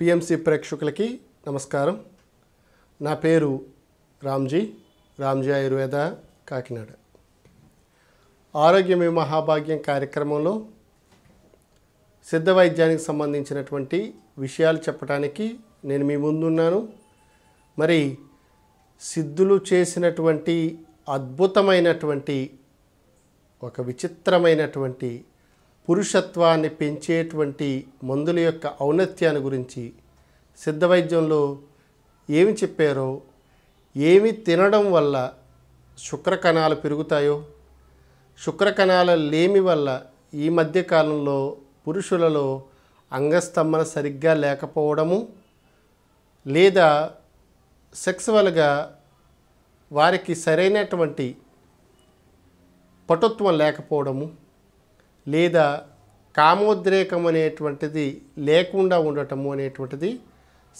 PMC ప్రేక్షకులకి నమస్కారం నా పేరు రామ్జీ రామ్జీ ఆయుర్వేద కాకినాడ ఆరోగ్యమే మహాభాగ్యం కార్యక్రమంలో సిద్ధ వైద్యానికి సంబంధించినటువంటి విషయాలు చెప్పడానికి నేను మీ ముందున్నాను మరి సిద్ధులు చేసినటువంటి అద్భుతమైనటువంటి ఒక విచిత్రమైనటువంటి పురుషత్వాన్ని పెంచేటువంటి మందుల యొక్క ఔన్నత్యాన్ని గురించి సిద్ధ వైద్యంలో ఏమి చెప్పారో ఏమి తినడం వల్ల శుక్రకణాలు పెరుగుతాయో శుక్రకణాల లేమి వల్ల ఈ మధ్య కాలంలో పురుషులలో అంగస్తంభన సరిగ్గా లేకపోవడము లేదా సెక్సువల్గా వారికి సరైనటువంటి పటుత్వం లేకపోవడము లేదా కామోద్రేకం అనేటువంటిది లేకుండా ఉండటము అనేటువంటిది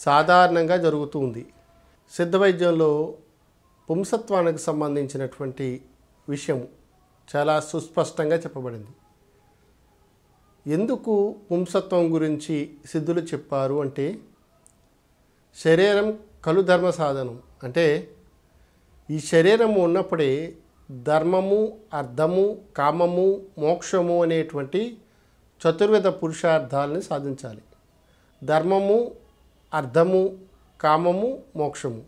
సాధారణంగా జరుగుతూ ఉంది సిద్ధ వైద్యంలో పుంసత్వానికి సంబంధించినటువంటి విషయం చాలా సుస్పష్టంగా చెప్పబడింది ఎందుకు పుంసత్వం గురించి సిద్ధులు చెప్పారు అంటే శరీరం కలు ధర్మ సాధనం అంటే ఈ శరీరం ఉన్నప్పుడే ధర్మము అర్థము కామము మోక్షము అనేటువంటి చతుర్విధ పురుషార్థాలని సాధించాలి ధర్మము అర్థము కామము మోక్షము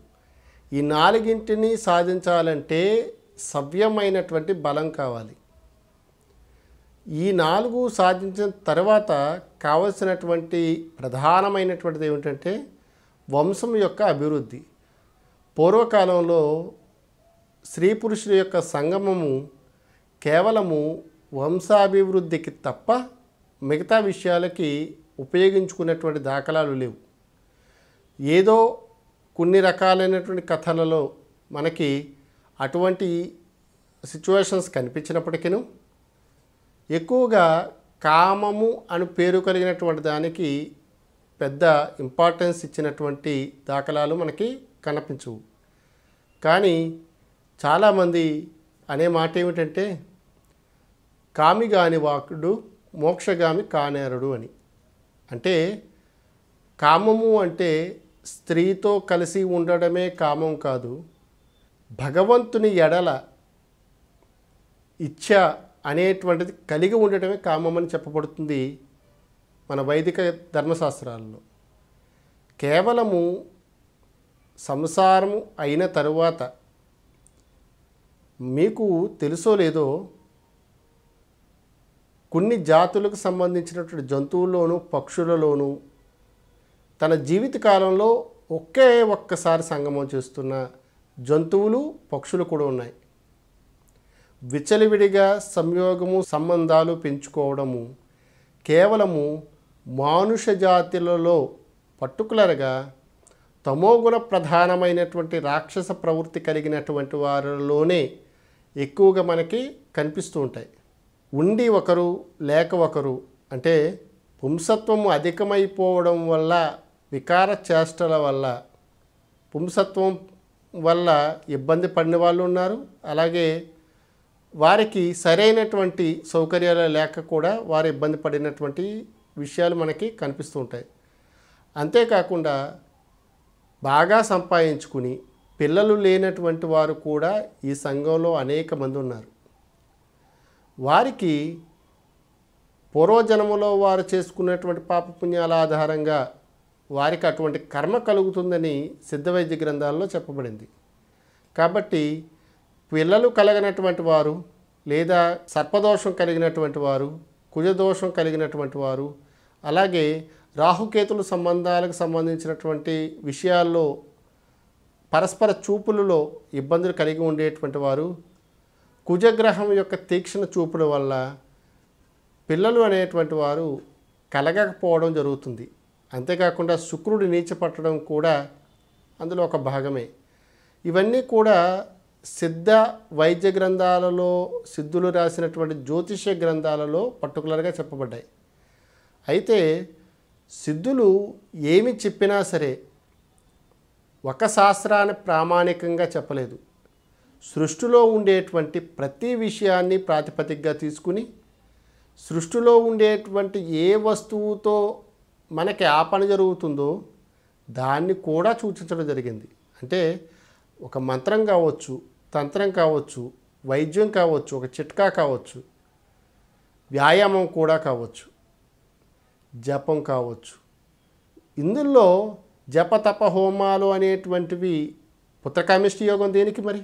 ఈ నాలుగింటిని సాధించాలంటే సవ్యమైనటువంటి బలం కావాలి ఈ నాలుగు సాధించిన తర్వాత కావలసినటువంటి ప్రధానమైనటువంటిది ఏమిటంటే వంశం యొక్క అభివృద్ధి పూర్వకాలంలో స్త్రీ పురుషుల యొక్క సంగమము కేవలము వంశాభివృద్ధికి తప్ప మిగతా విషయాలకి ఉపయోగించుకునేటువంటి దాఖలాలు లేవు ఏదో కొన్ని రకాలైనటువంటి కథలలో మనకి అటువంటి సిచ్యువేషన్స్ కనిపించినప్పటికీ ఎక్కువగా కామము అని పేరు కలిగినటువంటి దానికి పెద్ద ఇంపార్టెన్స్ ఇచ్చినటువంటి దాఖలాలు మనకి కనిపించవు కానీ చాలామంది అనే మాట ఏమిటంటే కామిగాని వాకుడు మోక్షగామి కానేరుడు అని అంటే కామము అంటే స్త్రీతో కలిసి ఉండడమే కామం కాదు భగవంతుని ఎడల ఇచ్ఛ అనేటువంటిది కలిగి ఉండటమే కామం అని చెప్పబడుతుంది మన వైదిక ధర్మశాస్త్రాల్లో కేవలము సంసారము అయిన తరువాత మీకు తెలుసో లేదో కొన్ని జాతులకు సంబంధించినటువంటి జంతువుల్లోనూ పక్షులలోనూ తన జీవిత కాలంలో ఒకే ఒక్కసారి సంగమం చేస్తున్న జంతువులు పక్షులు కూడా ఉన్నాయి విచలివిడిగా సంయోగము సంబంధాలు పెంచుకోవడము కేవలము మానుష జాతులలో పర్టికులర్గా తమోగుణ ప్రధానమైనటువంటి రాక్షస ప్రవృత్తి కలిగినటువంటి వారిలోనే ఎక్కువగా మనకి కనిపిస్తూ ఉంటాయి ఉండి ఒకరు లేక ఒకరు అంటే పుంసత్వము అధికమైపోవడం వల్ల వికార చేష్టల వల్ల పుంసత్వం వల్ల ఇబ్బంది పడిన వాళ్ళు ఉన్నారు అలాగే వారికి సరైనటువంటి సౌకర్యాలు లేక కూడా వారు ఇబ్బంది పడినటువంటి విషయాలు మనకి కనిపిస్తూ ఉంటాయి అంతేకాకుండా బాగా సంపాదించుకుని పిల్లలు లేనటువంటి వారు కూడా ఈ సంఘంలో అనేక మంది ఉన్నారు వారికి పూర్వజన్మలో వారు చేసుకున్నటువంటి పాపపుణ్యాల ఆధారంగా వారికి అటువంటి కర్మ కలుగుతుందని సిద్ధవైద్య గ్రంథాల్లో చెప్పబడింది కాబట్టి పిల్లలు కలగనటువంటి వారు లేదా సర్పదోషం కలిగినటువంటి వారు కుజదోషం కలిగినటువంటి వారు అలాగే రాహుకేతుల సంబంధాలకు సంబంధించినటువంటి విషయాల్లో పరస్పర చూపులలో ఇబ్బందులు కలిగి ఉండేటువంటి వారు కుజగ్రహం యొక్క తీక్షణ చూపుల వల్ల పిల్లలు అనేటువంటి వారు కలగకపోవడం జరుగుతుంది అంతేకాకుండా శుక్రుడు నీచపట్టడం కూడా అందులో ఒక భాగమే ఇవన్నీ కూడా సిద్ధ వైద్య గ్రంథాలలో సిద్ధులు రాసినటువంటి జ్యోతిష గ్రంథాలలో పర్టికులర్గా చెప్పబడ్డాయి అయితే సిద్ధులు ఏమి చెప్పినా సరే ఒక శాస్త్రాన్ని ప్రామాణికంగా చెప్పలేదు సృష్టిలో ఉండేటువంటి ప్రతి విషయాన్ని ప్రాతిపదికగా తీసుకుని సృష్టిలో ఉండేటువంటి ఏ వస్తువుతో మనకి ఆ పని జరుగుతుందో దాన్ని కూడా సూచించడం జరిగింది అంటే ఒక మంత్రం కావచ్చు తంత్రం కావచ్చు వైద్యం కావచ్చు ఒక చిట్కా కావచ్చు వ్యాయామం కూడా కావచ్చు జపం కావచ్చు ఇందులో తప హోమాలు అనేటువంటివి పుత్రకామిష్టి యోగం దేనికి మరి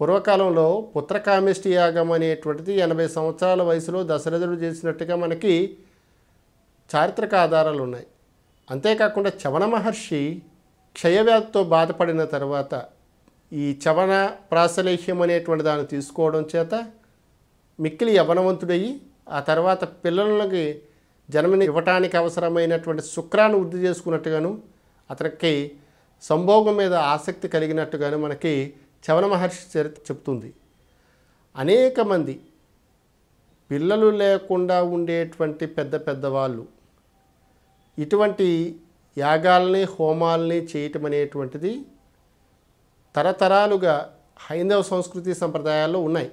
పూర్వకాలంలో పుత్రకామిష్టి యాగం అనేటువంటిది ఎనభై సంవత్సరాల వయసులో దశరథుడు చేసినట్టుగా మనకి చారిత్రక ఆధారాలు ఉన్నాయి అంతేకాకుండా చవన మహర్షి క్షయవ్యాధితో బాధపడిన తర్వాత ఈ చవన ప్రాశలేహ్యం అనేటువంటి దాన్ని తీసుకోవడం చేత మిక్కిలి యవనవంతుడయ్యి ఆ తర్వాత పిల్లలకి జన్మని ఇవ్వటానికి అవసరమైనటువంటి శుక్రాన్ని వృద్ధి చేసుకున్నట్టుగాను అతనికి సంభోగం మీద ఆసక్తి కలిగినట్టుగాను మనకి చవన మహర్షి చరిత్ర చెప్తుంది అనేక మంది పిల్లలు లేకుండా ఉండేటువంటి పెద్ద పెద్దవాళ్ళు ఇటువంటి యాగాల్ని హోమాల్ని చేయటం అనేటువంటిది తరతరాలుగా హైందవ సంస్కృతి సంప్రదాయాల్లో ఉన్నాయి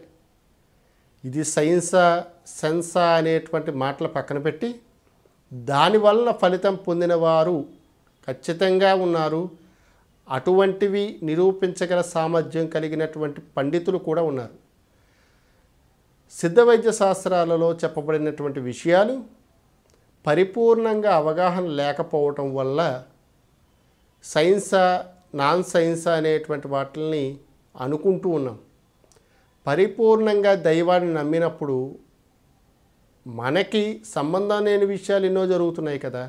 ఇది సైన్సా సెన్సా అనేటువంటి మాటలు పక్కన పెట్టి దానివల్ల ఫలితం పొందిన వారు ఖచ్చితంగా ఉన్నారు అటువంటివి నిరూపించగల సామర్థ్యం కలిగినటువంటి పండితులు కూడా ఉన్నారు సిద్ధ శాస్త్రాలలో చెప్పబడినటువంటి విషయాలు పరిపూర్ణంగా అవగాహన లేకపోవటం వల్ల సైన్సా నాన్ సైన్సా అనేటువంటి వాటిని అనుకుంటూ ఉన్నాం పరిపూర్ణంగా దైవాన్ని నమ్మినప్పుడు మనకి సంబంధం లేని విషయాలు ఎన్నో జరుగుతున్నాయి కదా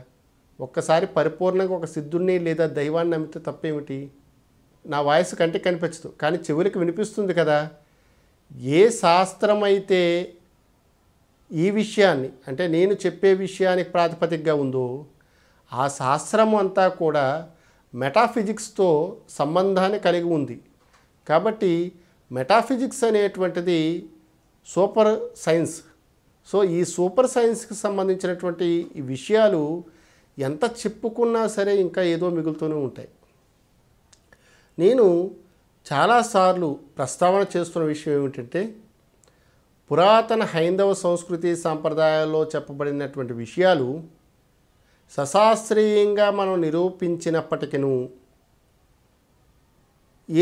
ఒక్కసారి పరిపూర్ణంగా ఒక సిద్ధుడిని లేదా దైవాన్ని నమ్మితే తప్పేమిటి నా వాయిస్ కంటికి కనిపించదు కానీ చివరికి వినిపిస్తుంది కదా ఏ శాస్త్రం అయితే ఈ విషయాన్ని అంటే నేను చెప్పే విషయానికి ప్రాతిపదికగా ఉందో ఆ శాస్త్రం అంతా కూడా మెటాఫిజిక్స్తో సంబంధాన్ని కలిగి ఉంది కాబట్టి మెటాఫిజిక్స్ అనేటువంటిది సూపర్ సైన్స్ సో ఈ సూపర్ సైన్స్కి సంబంధించినటువంటి విషయాలు ఎంత చెప్పుకున్నా సరే ఇంకా ఏదో మిగులుతూనే ఉంటాయి నేను చాలాసార్లు ప్రస్తావన చేస్తున్న విషయం ఏమిటంటే పురాతన హైందవ సంస్కృతి సాంప్రదాయాల్లో చెప్పబడినటువంటి విషయాలు సశాస్త్రీయంగా మనం నిరూపించినప్పటికీ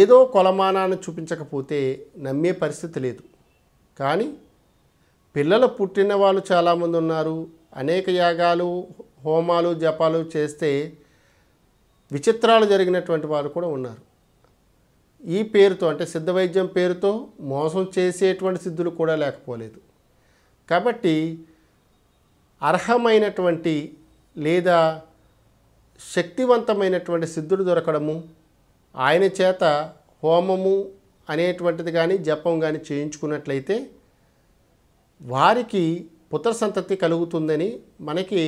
ఏదో కొలమానాన్ని చూపించకపోతే నమ్మే పరిస్థితి లేదు కానీ పిల్లలు పుట్టిన వాళ్ళు చాలామంది ఉన్నారు అనేక యాగాలు హోమాలు జపాలు చేస్తే విచిత్రాలు జరిగినటువంటి వారు కూడా ఉన్నారు ఈ పేరుతో అంటే సిద్ధ వైద్యం పేరుతో మోసం చేసేటువంటి సిద్ధులు కూడా లేకపోలేదు కాబట్టి అర్హమైనటువంటి లేదా శక్తివంతమైనటువంటి సిద్ధుడు దొరకడము ఆయన చేత హోమము అనేటువంటిది కానీ జపం కానీ చేయించుకున్నట్లయితే వారికి పుత్ర సంతతి కలుగుతుందని మనకి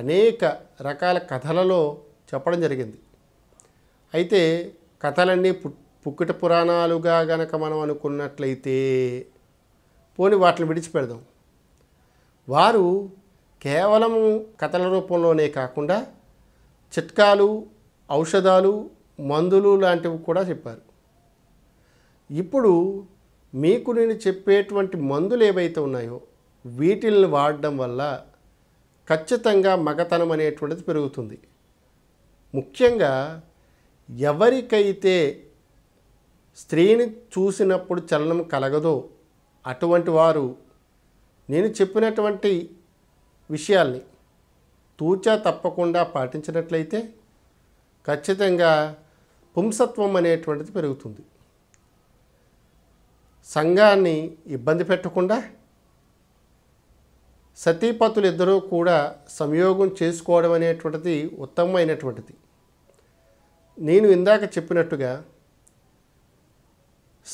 అనేక రకాల కథలలో చెప్పడం జరిగింది అయితే కథలన్నీ పుక్కిట పురాణాలుగా గనక మనం అనుకున్నట్లయితే పోని వాటిని విడిచిపెడదాం వారు కేవలం కథల రూపంలోనే కాకుండా చిట్కాలు ఔషధాలు మందులు లాంటివి కూడా చెప్పారు ఇప్పుడు మీకు నేను చెప్పేటువంటి మందులు ఏవైతే ఉన్నాయో వీటిల్ని వాడడం వల్ల ఖచ్చితంగా మగతనం అనేటువంటిది పెరుగుతుంది ముఖ్యంగా ఎవరికైతే స్త్రీని చూసినప్పుడు చలనం కలగదో అటువంటి వారు నేను చెప్పినటువంటి విషయాల్ని తూచా తప్పకుండా పాటించినట్లయితే ఖచ్చితంగా పుంసత్వం అనేటువంటిది పెరుగుతుంది సంఘాన్ని ఇబ్బంది పెట్టకుండా సతీపతులు ఇద్దరూ కూడా సంయోగం చేసుకోవడం అనేటువంటిది ఉత్తమమైనటువంటిది నేను ఇందాక చెప్పినట్టుగా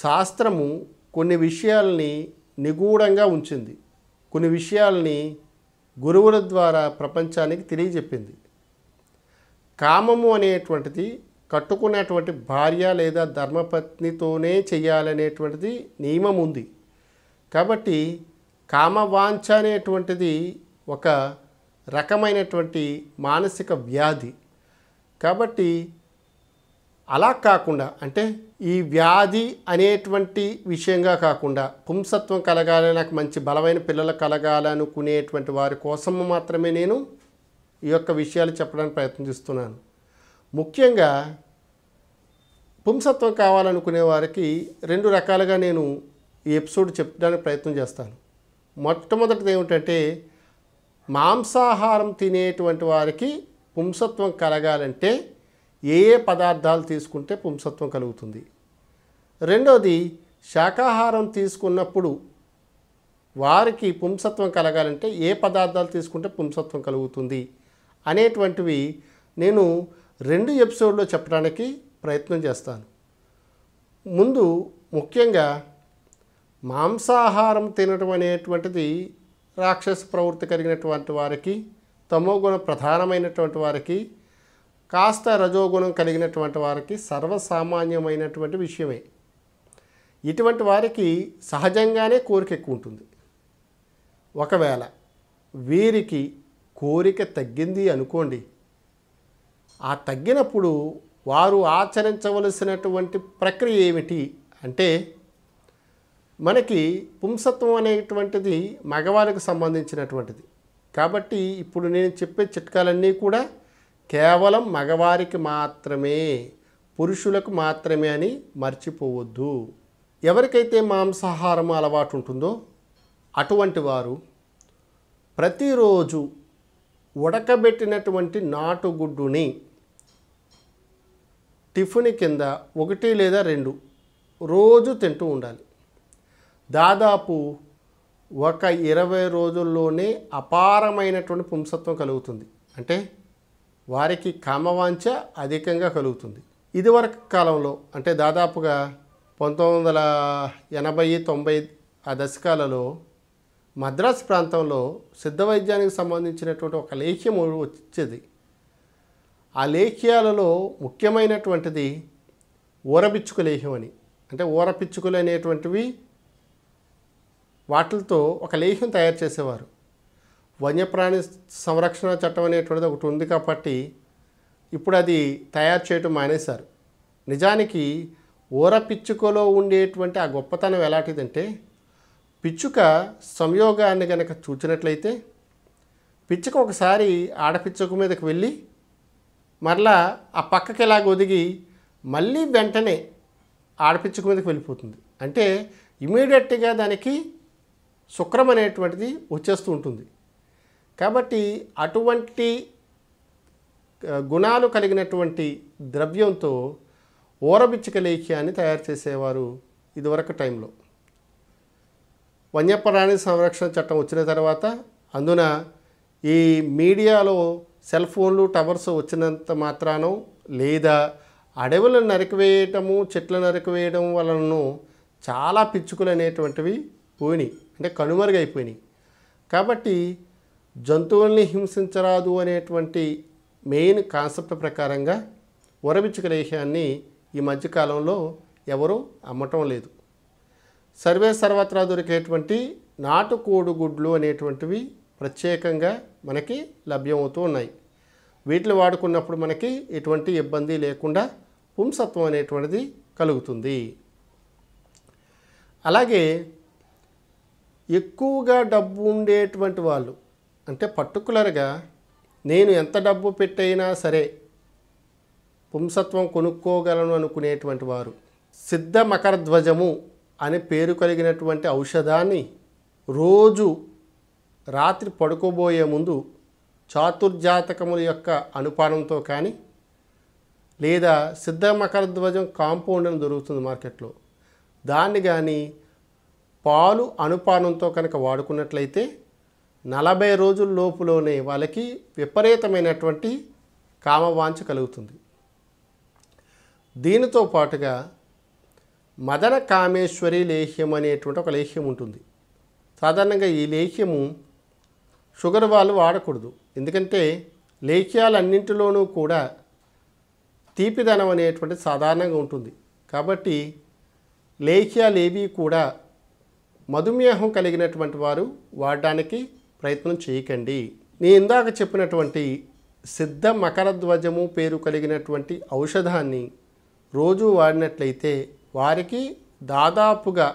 శాస్త్రము కొన్ని విషయాల్ని నిగూఢంగా ఉంచింది కొన్ని విషయాల్ని గురువుల ద్వారా ప్రపంచానికి తెలియజెప్పింది కామము అనేటువంటిది కట్టుకున్నటువంటి భార్య లేదా ధర్మపత్నితోనే చేయాలనేటువంటిది నియమం ఉంది కాబట్టి కామవాంఛ అనేటువంటిది ఒక రకమైనటువంటి మానసిక వ్యాధి కాబట్టి అలా కాకుండా అంటే ఈ వ్యాధి అనేటువంటి విషయంగా కాకుండా పుంసత్వం కలగాలి నాకు మంచి బలమైన పిల్లలు కలగాలనుకునేటువంటి వారి కోసం మాత్రమే నేను ఈ యొక్క విషయాలు చెప్పడానికి ప్రయత్నిస్తున్నాను ముఖ్యంగా పుంసత్వం కావాలనుకునే వారికి రెండు రకాలుగా నేను ఈ ఎపిసోడ్ చెప్పడానికి ప్రయత్నం చేస్తాను మొట్టమొదటిది ఏమిటంటే మాంసాహారం తినేటువంటి వారికి పుంసత్వం కలగాలంటే ఏ ఏ పదార్థాలు తీసుకుంటే పుంసత్వం కలుగుతుంది రెండోది శాకాహారం తీసుకున్నప్పుడు వారికి పుంసత్వం కలగాలంటే ఏ పదార్థాలు తీసుకుంటే పుంసత్వం కలుగుతుంది అనేటువంటివి నేను రెండు ఎపిసోడ్లో చెప్పడానికి ప్రయత్నం చేస్తాను ముందు ముఖ్యంగా మాంసాహారం తినడం అనేటువంటిది రాక్షస ప్రవృత్తి కలిగినటువంటి వారికి తమోగుణం ప్రధానమైనటువంటి వారికి కాస్త రజోగుణం కలిగినటువంటి వారికి సర్వసామాన్యమైనటువంటి విషయమే ఇటువంటి వారికి సహజంగానే కోరిక ఎక్కువ ఉంటుంది ఒకవేళ వీరికి కోరిక తగ్గింది అనుకోండి ఆ తగ్గినప్పుడు వారు ఆచరించవలసినటువంటి ప్రక్రియ ఏమిటి అంటే మనకి పుంసత్వం అనేటువంటిది మగవారికి సంబంధించినటువంటిది కాబట్టి ఇప్పుడు నేను చెప్పే చిట్కాలన్నీ కూడా కేవలం మగవారికి మాత్రమే పురుషులకు మాత్రమే అని మర్చిపోవద్దు ఎవరికైతే మాంసాహారం అలవాటు ఉంటుందో అటువంటి వారు ప్రతిరోజు ఉడకబెట్టినటువంటి నాటుగుడ్డుని టిఫిన్ కింద ఒకటి లేదా రెండు రోజు తింటూ ఉండాలి దాదాపు ఒక ఇరవై రోజుల్లోనే అపారమైనటువంటి పుంసత్వం కలుగుతుంది అంటే వారికి కామవాంఛ అధికంగా కలుగుతుంది ఇదివరకు కాలంలో అంటే దాదాపుగా పంతొమ్మిది వందల ఎనభై తొంభై ఆ దశకాలలో మద్రాసు ప్రాంతంలో సిద్ధ వైద్యానికి సంబంధించినటువంటి ఒక లేఖ్యం వచ్చేది ఆ లేఖ్యాలలో ముఖ్యమైనటువంటిది ఊరపిచ్చుకు లేహ్యం అని అంటే ఊరపిచ్చుకులు అనేటువంటివి వాటితో ఒక లేహ్యం తయారు చేసేవారు వన్యప్రాణి సంరక్షణ చట్టం అనేటువంటిది ఒకటి ఉంది కాబట్టి ఇప్పుడు అది తయారు చేయటం మానేశారు నిజానికి ఊర పిచ్చుకలో ఉండేటువంటి ఆ గొప్పతనం ఎలాంటిదంటే పిచ్చుక సంయోగాన్ని కనుక చూచినట్లయితే పిచ్చుక ఒకసారి ఆడపిచ్చుక మీదకి వెళ్ళి మరలా ఆ పక్కకి ఇలాగ ఒదిగి మళ్ళీ వెంటనే ఆడపిచ్చుకు మీదకి వెళ్ళిపోతుంది అంటే ఇమీడియట్గా దానికి శుక్రం అనేటువంటిది వచ్చేస్తూ ఉంటుంది కాబట్టి అటువంటి గుణాలు కలిగినటువంటి ద్రవ్యంతో ఓరబిచ్చుక లేఖ్యాన్ని తయారు చేసేవారు ఇదివరకు టైంలో వన్యప్రాణి సంరక్షణ చట్టం వచ్చిన తర్వాత అందున ఈ మీడియాలో సెల్ ఫోన్లు టవర్స్ వచ్చినంత మాత్రానో లేదా అడవులను నరికివేయటము చెట్లు నరికివేయడం వలన చాలా పిచ్చుకలు అనేటువంటివి పోయినాయి అంటే కనుమరుగైపోయినాయి కాబట్టి జంతువుల్ని హింసించరాదు అనేటువంటి మెయిన్ కాన్సెప్ట్ ప్రకారంగా ఉరబిచ్చుక లేహ్యాన్ని ఈ మధ్యకాలంలో ఎవరూ అమ్మటం లేదు సర్వే సర్వత్రా దొరికేటువంటి నాటు గుడ్లు అనేటువంటివి ప్రత్యేకంగా మనకి లభ్యమవుతూ ఉన్నాయి వీటిని వాడుకున్నప్పుడు మనకి ఎటువంటి ఇబ్బంది లేకుండా పుంసత్వం అనేటువంటిది కలుగుతుంది అలాగే ఎక్కువగా డబ్బు ఉండేటువంటి వాళ్ళు అంటే పర్టికులర్గా నేను ఎంత డబ్బు పెట్టైనా సరే పుంసత్వం కొనుక్కోగలను అనుకునేటువంటి వారు సిద్ధ మకరధ్వజము అనే పేరు కలిగినటువంటి ఔషధాన్ని రోజు రాత్రి పడుకోబోయే ముందు చాతుర్జాతకముల యొక్క అనుపానంతో కానీ లేదా సిద్ధ మకర ధ్వజం కాంపౌండ్ అని దొరుకుతుంది మార్కెట్లో దాన్ని కానీ పాలు అనుపానంతో కనుక వాడుకున్నట్లయితే నలభై రోజుల లోపులోనే వాళ్ళకి విపరీతమైనటువంటి కామవాంఛ కలుగుతుంది దీనితో పాటుగా మదన కామేశ్వరి లేహ్యం అనేటువంటి ఒక లేహ్యం ఉంటుంది సాధారణంగా ఈ లేహ్యము షుగర్ వాళ్ళు వాడకూడదు ఎందుకంటే లేఖ్యాలన్నింటిలోనూ కూడా తీపిదనం అనేటువంటి సాధారణంగా ఉంటుంది కాబట్టి ఏవి కూడా మధుమేహం కలిగినటువంటి వారు వాడడానికి ప్రయత్నం చేయకండి నేను ఇందాక చెప్పినటువంటి సిద్ధ మకరధ్వజము పేరు కలిగినటువంటి ఔషధాన్ని రోజు వాడినట్లయితే వారికి దాదాపుగా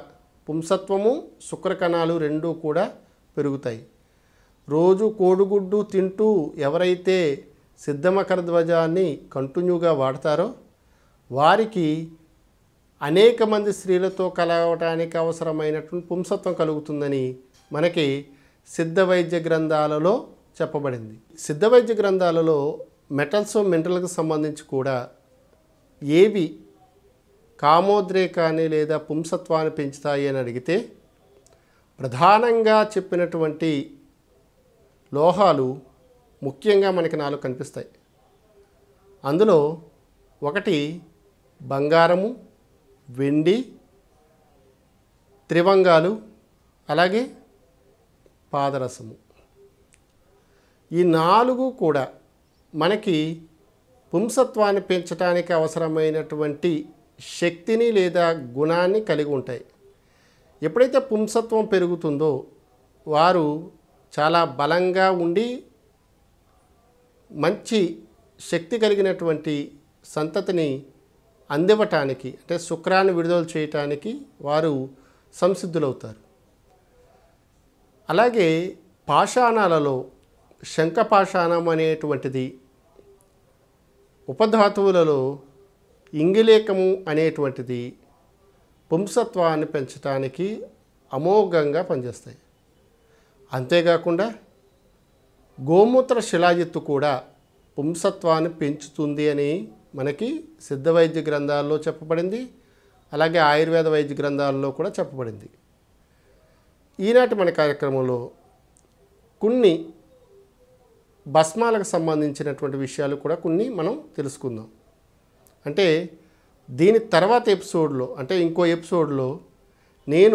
పుంసత్వము శుక్రకణాలు రెండూ కూడా పెరుగుతాయి రోజు కోడిగుడ్డు తింటూ ఎవరైతే సిద్ధమకర ధ్వజాన్ని కంటిన్యూగా వాడతారో వారికి అనేక మంది స్త్రీలతో కలవటానికి అవసరమైనటువంటి పుంసత్వం కలుగుతుందని మనకి సిద్ధ వైద్య గ్రంథాలలో చెప్పబడింది సిద్ధ వైద్య గ్రంథాలలో మెటల్స్ మెంటల్కి సంబంధించి కూడా ఏవి కామోద్రేకాన్ని లేదా పుంసత్వాన్ని పెంచుతాయి అని అడిగితే ప్రధానంగా చెప్పినటువంటి లోహాలు ముఖ్యంగా మనకి నాలుగు కనిపిస్తాయి అందులో ఒకటి బంగారము వెండి త్రివంగాలు అలాగే పాదరసము ఈ నాలుగు కూడా మనకి పుంసత్వాన్ని పెంచడానికి అవసరమైనటువంటి శక్తిని లేదా గుణాన్ని కలిగి ఉంటాయి ఎప్పుడైతే పుంసత్వం పెరుగుతుందో వారు చాలా బలంగా ఉండి మంచి శక్తి కలిగినటువంటి సంతతిని అందివ్వటానికి అంటే శుక్రాన్ని విడుదల చేయటానికి వారు సంసిద్ధులవుతారు అలాగే పాషాణాలలో శంఖపాషాణం అనేటువంటిది ఉపధాతువులలో ఇంగిలేకము అనేటువంటిది పుంసత్వాన్ని పెంచడానికి అమోఘంగా పనిచేస్తాయి అంతేకాకుండా గోమూత్ర శిలాజిత్తు కూడా పుంసత్వాన్ని పెంచుతుంది అని మనకి సిద్ధ వైద్య గ్రంథాల్లో చెప్పబడింది అలాగే ఆయుర్వేద వైద్య గ్రంథాల్లో కూడా చెప్పబడింది ఈనాటి మన కార్యక్రమంలో కొన్ని భస్మాలకు సంబంధించినటువంటి విషయాలు కూడా కొన్ని మనం తెలుసుకుందాం అంటే దీని తర్వాత ఎపిసోడ్లో అంటే ఇంకో ఎపిసోడ్లో నేను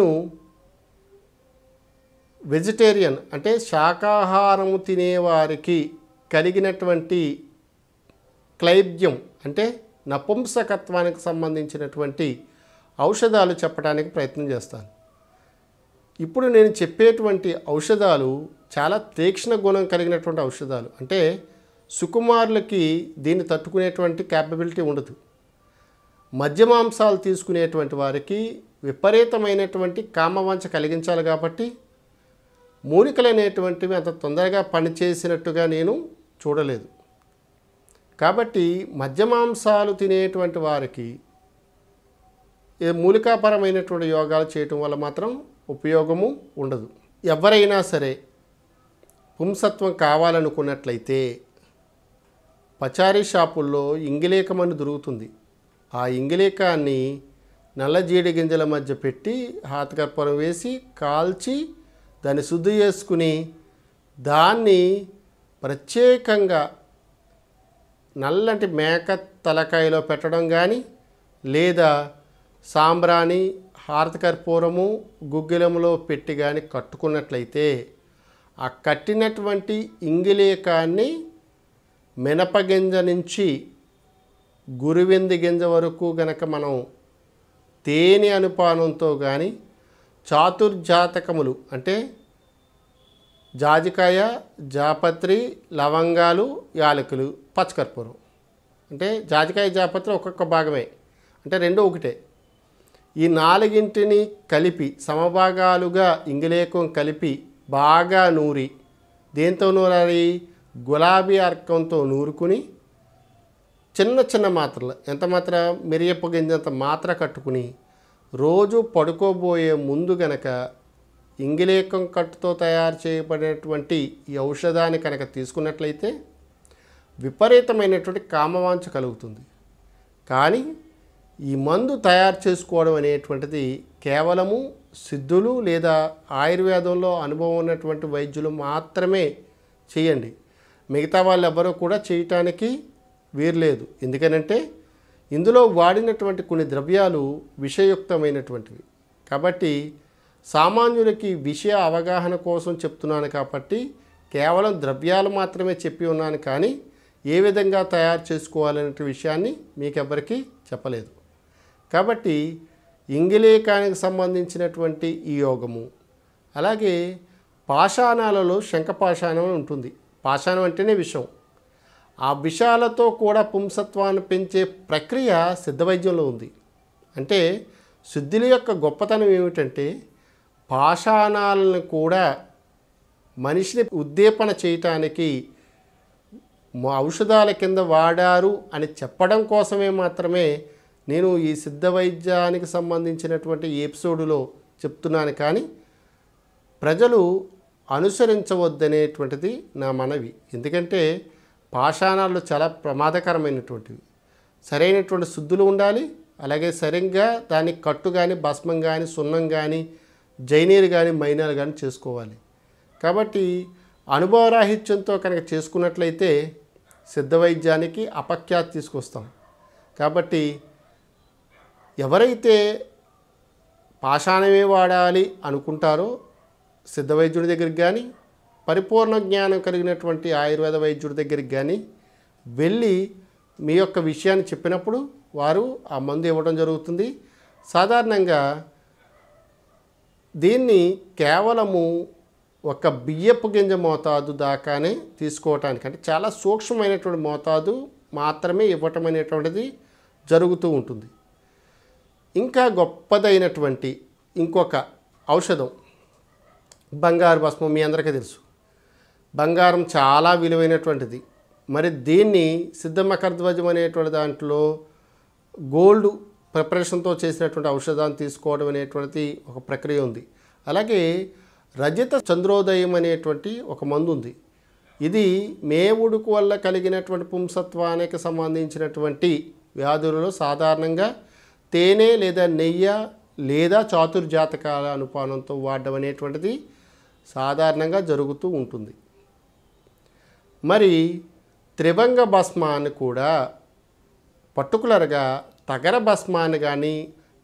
వెజిటేరియన్ అంటే శాకాహారము తినేవారికి కలిగినటువంటి క్లైబ్యం అంటే నపుంసకత్వానికి సంబంధించినటువంటి ఔషధాలు చెప్పడానికి ప్రయత్నం చేస్తాను ఇప్పుడు నేను చెప్పేటువంటి ఔషధాలు చాలా తీక్షణ గుణం కలిగినటువంటి ఔషధాలు అంటే సుకుమారులకి దీన్ని తట్టుకునేటువంటి క్యాపబిలిటీ ఉండదు మధ్య మాంసాలు తీసుకునేటువంటి వారికి విపరీతమైనటువంటి కామవంచ కలిగించాలి కాబట్టి మూలికలు అనేటువంటివి అంత తొందరగా పనిచేసినట్టుగా నేను చూడలేదు కాబట్టి మాంసాలు తినేటువంటి వారికి మూలికాపరమైనటువంటి యోగాలు చేయటం వల్ల మాత్రం ఉపయోగము ఉండదు ఎవరైనా సరే పుంసత్వం కావాలనుకున్నట్లయితే పచారీ షాపుల్లో ఇంగిలేకమని దొరుకుతుంది ఆ ఇంగిలేకాన్ని నల్ల జీడి గింజల మధ్య పెట్టి హాతకర్పూరం వేసి కాల్చి దాన్ని శుద్ధి చేసుకుని దాన్ని ప్రత్యేకంగా నల్లటి మేక తలకాయలో పెట్టడం కానీ లేదా సాంబ్రాణి హారతకర్పూరము గుగ్గిలములో పెట్టి కానీ కట్టుకున్నట్లయితే ఆ కట్టినటువంటి ఇంగిలేకాన్ని మినపగింజ నుంచి గురువింది గింజ వరకు గనక మనం తేనె అనుపానంతో కానీ చాతుర్జాతకములు అంటే జాజికాయ జాపత్రి లవంగాలు యాలకులు పచ్చకర్పూరం అంటే జాజికాయ జాపత్రి ఒక్కొక్క భాగమే అంటే రెండో ఒకటే ఈ నాలుగింటిని కలిపి సమభాగాలుగా ఇంగిలేకం కలిపి బాగా నూరి దేంతో నూరాలి గులాబీ అర్కంతో నూరుకుని చిన్న చిన్న మాత్రలు ఎంత మాత్ర మిరియప్ప గింజంత మాత్ర కట్టుకుని రోజు పడుకోబోయే ముందు గనక ఇంగిలేకం కట్టుతో తయారు చేయబడినటువంటి ఈ ఔషధాన్ని కనుక తీసుకున్నట్లయితే విపరీతమైనటువంటి కామవాంచ కలుగుతుంది కానీ ఈ మందు తయారు చేసుకోవడం అనేటువంటిది కేవలము సిద్ధులు లేదా ఆయుర్వేదంలో అనుభవం ఉన్నటువంటి వైద్యులు మాత్రమే చేయండి మిగతా వాళ్ళెవ్వరూ కూడా చేయటానికి వీర్లేదు ఎందుకనంటే ఇందులో వాడినటువంటి కొన్ని ద్రవ్యాలు విషయుక్తమైనటువంటివి కాబట్టి సామాన్యులకి విషయ అవగాహన కోసం చెప్తున్నాను కాబట్టి కేవలం ద్రవ్యాలు మాత్రమే చెప్పి ఉన్నాను కానీ ఏ విధంగా తయారు చేసుకోవాలనే విషయాన్ని మీకెవ్వరికీ చెప్పలేదు కాబట్టి ఇంగిలీకానికి సంబంధించినటువంటి ఈ యోగము అలాగే పాషాణాలలో శంఖపాషాణం ఉంటుంది పాషాణం అంటేనే విషయం ఆ విషయాలతో కూడా పుంసత్వాన్ని పెంచే ప్రక్రియ సిద్ధవైద్యంలో ఉంది అంటే శుద్ధుల యొక్క గొప్పతనం ఏమిటంటే పాషాణాలను కూడా మనిషిని ఉద్దీపన చేయటానికి ఔషధాల కింద వాడారు అని చెప్పడం కోసమే మాత్రమే నేను ఈ సిద్ధ వైద్యానికి సంబంధించినటువంటి ఎపిసోడులో చెప్తున్నాను కానీ ప్రజలు అనుసరించవద్దనేటువంటిది నా మనవి ఎందుకంటే పాషాణాలు చాలా ప్రమాదకరమైనటువంటివి సరైనటువంటి శుద్ధులు ఉండాలి అలాగే సరిగ్గా దాన్ని కట్టు కానీ భస్మం కానీ సున్నం కానీ జైనీరు కానీ మైనర్ కానీ చేసుకోవాలి కాబట్టి అనుభవరాహిత్యంతో కనుక చేసుకున్నట్లయితే సిద్ధ వైద్యానికి అపఖ్యాతి తీసుకొస్తాం కాబట్టి ఎవరైతే పాషాణమే వాడాలి అనుకుంటారో సిద్ధ వైద్యుడి దగ్గరికి కానీ పరిపూర్ణ జ్ఞానం కలిగినటువంటి ఆయుర్వేద వైద్యుడి దగ్గరికి కానీ వెళ్ళి మీ యొక్క విషయాన్ని చెప్పినప్పుడు వారు ఆ మందు ఇవ్వడం జరుగుతుంది సాధారణంగా దీన్ని కేవలము ఒక బియ్యపు గింజ మోతాదు దాకానే తీసుకోవటానికి అంటే చాలా సూక్ష్మమైనటువంటి మోతాదు మాత్రమే ఇవ్వటం అనేటువంటిది జరుగుతూ ఉంటుంది ఇంకా గొప్పదైనటువంటి ఇంకొక ఔషధం బంగారు భస్మం మీ అందరికీ తెలుసు బంగారం చాలా విలువైనటువంటిది మరి దీన్ని మకర్ధ్వజం అనేటువంటి దాంట్లో గోల్డ్ ప్రిపరేషన్తో చేసినటువంటి ఔషధాన్ని తీసుకోవడం అనేటువంటి ఒక ప్రక్రియ ఉంది అలాగే రజత చంద్రోదయం అనేటువంటి ఒక మందు ఉంది ఇది మే ఉడుకు వల్ల కలిగినటువంటి పుంసత్వానికి సంబంధించినటువంటి వ్యాధులలో సాధారణంగా తేనె లేదా నెయ్యి లేదా చాతుర్జాతకాల అనుపానంతో వాడడం అనేటువంటిది సాధారణంగా జరుగుతూ ఉంటుంది మరి త్రిభంగ భస్మాన్ని కూడా పర్టికులర్గా తగర భస్మాన్ని కానీ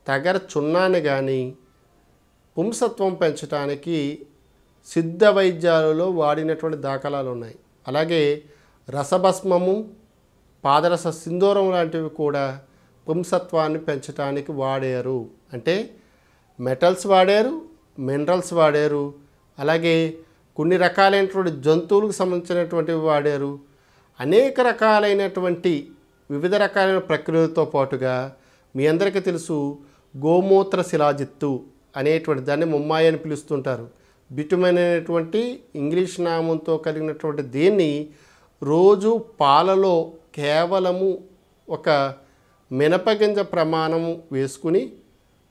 తగర చున్నాన్ని కానీ పుంసత్వం పెంచడానికి సిద్ధ వైద్యాలలో వాడినటువంటి దాఖలాలు ఉన్నాయి అలాగే రసభస్మము పాదరస సింధూరం లాంటివి కూడా పుంసత్వాన్ని పెంచడానికి వాడారు అంటే మెటల్స్ వాడారు మినరల్స్ వాడారు అలాగే కొన్ని రకాలైనటువంటి జంతువులకు సంబంధించినటువంటివి వాడారు అనేక రకాలైనటువంటి వివిధ రకాలైన ప్రక్రియలతో పాటుగా మీ అందరికీ తెలుసు గోమూత్ర శిలాజిత్తు అనేటువంటి దాన్ని ముమ్మాయి అని పిలుస్తుంటారు బిటుమైన అనేటువంటి ఇంగ్లీష్ నామంతో కలిగినటువంటి దీన్ని రోజు పాలలో కేవలము ఒక మినపగింజ ప్రమాణము వేసుకుని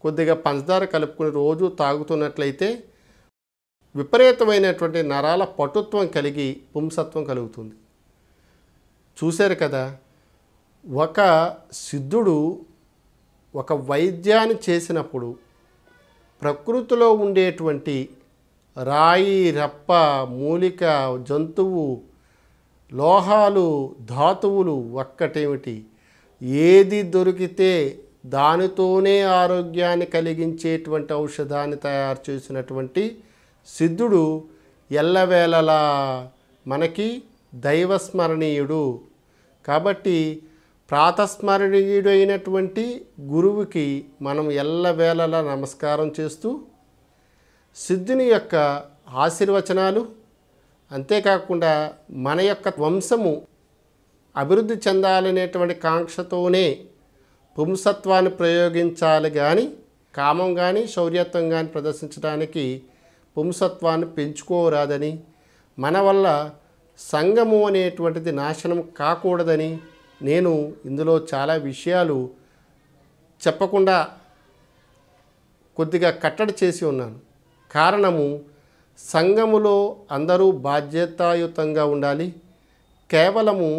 కొద్దిగా పంచదార కలుపుకుని రోజు తాగుతున్నట్లయితే విపరీతమైనటువంటి నరాల పటుత్వం కలిగి పుంసత్వం కలుగుతుంది చూశారు కదా ఒక సిద్ధుడు ఒక వైద్యాన్ని చేసినప్పుడు ప్రకృతిలో ఉండేటువంటి రాయి రప్ప మూలిక జంతువు లోహాలు ధాతువులు ఒక్కటేమిటి ఏది దొరికితే దానితోనే ఆరోగ్యాన్ని కలిగించేటువంటి ఔషధాన్ని తయారు చేసినటువంటి సిద్ధుడు ఎల్లవేళలా మనకి దైవస్మరణీయుడు కాబట్టి ప్రాతస్మరణీయుడు అయినటువంటి గురువుకి మనం ఎల్లవేళలా నమస్కారం చేస్తూ సిద్ధుని యొక్క ఆశీర్వచనాలు అంతేకాకుండా మన యొక్క వంశము అభివృద్ధి చెందాలనేటువంటి కాంక్షతోనే పుంసత్వాన్ని ప్రయోగించాలి కానీ కామం కానీ శౌర్యత్వం కానీ ప్రదర్శించడానికి పుంసత్వాన్ని పెంచుకోరాదని మన వల్ల సంగము అనేటువంటిది నాశనం కాకూడదని నేను ఇందులో చాలా విషయాలు చెప్పకుండా కొద్దిగా కట్టడి చేసి ఉన్నాను కారణము సంఘములో అందరూ బాధ్యతాయుతంగా ఉండాలి కేవలము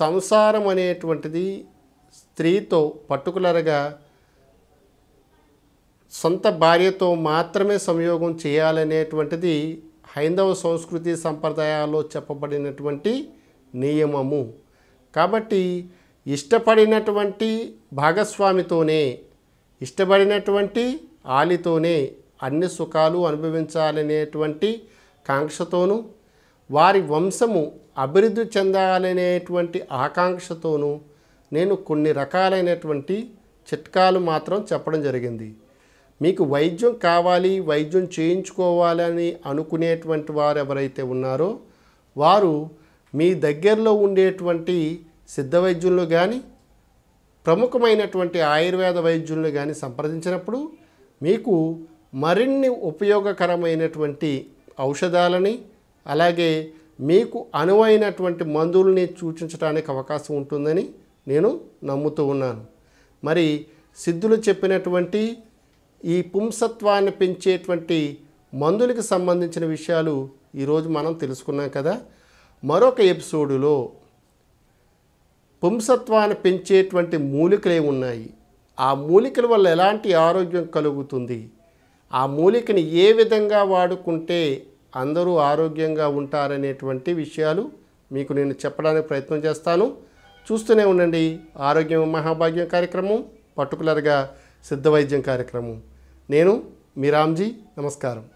సంసారం అనేటువంటిది స్త్రీతో పర్టికులర్గా సొంత భార్యతో మాత్రమే సంయోగం చేయాలనేటువంటిది హైందవ సంస్కృతి సంప్రదాయాల్లో చెప్పబడినటువంటి నియమము కాబట్టి ఇష్టపడినటువంటి భాగస్వామితోనే ఇష్టపడినటువంటి ఆలితోనే అన్ని సుఖాలు అనుభవించాలనేటువంటి కాంక్షతోనూ వారి వంశము అభివృద్ధి చెందాలనేటువంటి ఆకాంక్షతోనూ నేను కొన్ని రకాలైనటువంటి చిట్కాలు మాత్రం చెప్పడం జరిగింది మీకు వైద్యం కావాలి వైద్యం చేయించుకోవాలని అనుకునేటువంటి వారు ఎవరైతే ఉన్నారో వారు మీ దగ్గరలో ఉండేటువంటి సిద్ధ వైద్యులను కానీ ప్రముఖమైనటువంటి ఆయుర్వేద వైద్యులను కానీ సంప్రదించినప్పుడు మీకు మరిన్ని ఉపయోగకరమైనటువంటి ఔషధాలని అలాగే మీకు అనువైనటువంటి మందులని సూచించడానికి అవకాశం ఉంటుందని నేను నమ్ముతూ ఉన్నాను మరి సిద్ధులు చెప్పినటువంటి ఈ పుంసత్వాన్ని పెంచేటువంటి మందులకు సంబంధించిన విషయాలు ఈరోజు మనం తెలుసుకున్నాం కదా మరొక ఎపిసోడులో పుంసత్వాన్ని పెంచేటువంటి మూలికలే ఉన్నాయి ఆ మూలికల వల్ల ఎలాంటి ఆరోగ్యం కలుగుతుంది ఆ మూలికని ఏ విధంగా వాడుకుంటే అందరూ ఆరోగ్యంగా ఉంటారనేటువంటి విషయాలు మీకు నేను చెప్పడానికి ప్రయత్నం చేస్తాను చూస్తూనే ఉండండి ఆరోగ్యం మహాభాగ్యం కార్యక్రమం పర్టికులర్గా సిద్ధ వైద్యం కార్యక్రమం నేను మీరామ్జీ నమస్కారం